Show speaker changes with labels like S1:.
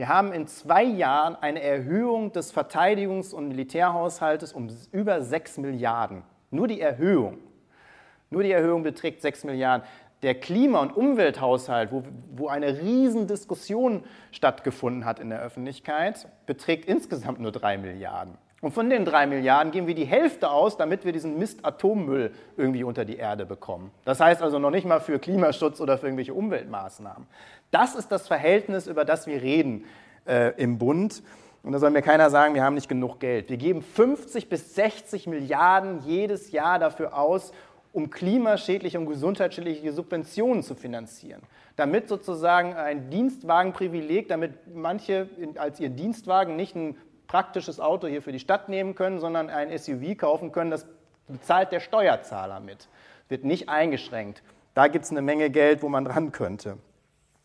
S1: Wir haben in zwei Jahren eine Erhöhung des Verteidigungs- und Militärhaushaltes um über 6 Milliarden. Nur die Erhöhung. Nur die Erhöhung beträgt 6 Milliarden. Der Klima- und Umwelthaushalt, wo, wo eine Riesendiskussion stattgefunden hat in der Öffentlichkeit, beträgt insgesamt nur 3 Milliarden. Und von den drei Milliarden geben wir die Hälfte aus, damit wir diesen Mist Atommüll irgendwie unter die Erde bekommen. Das heißt also noch nicht mal für Klimaschutz oder für irgendwelche Umweltmaßnahmen. Das ist das Verhältnis, über das wir reden äh, im Bund. Und da soll mir keiner sagen, wir haben nicht genug Geld. Wir geben 50 bis 60 Milliarden jedes Jahr dafür aus, um klimaschädliche und gesundheitsschädliche Subventionen zu finanzieren. Damit sozusagen ein Dienstwagenprivileg, damit manche als ihr Dienstwagen nicht ein praktisches Auto hier für die Stadt nehmen können, sondern ein SUV kaufen können. Das bezahlt der Steuerzahler mit, wird nicht eingeschränkt. Da gibt es eine Menge Geld, wo man dran könnte.